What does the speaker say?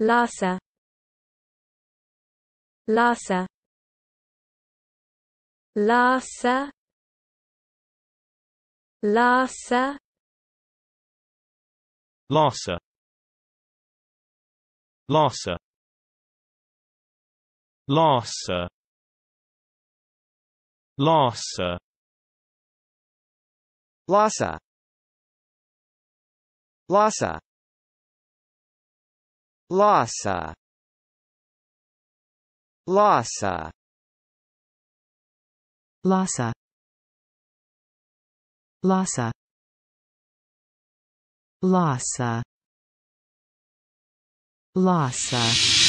Lhasa Lhasa Lhasa Lhasa Lhasa Lhasa Lhasa Lhasa Lhasa Lhasa Lhasa Lhasa Lhasa Lhasa Lhasa Lhasa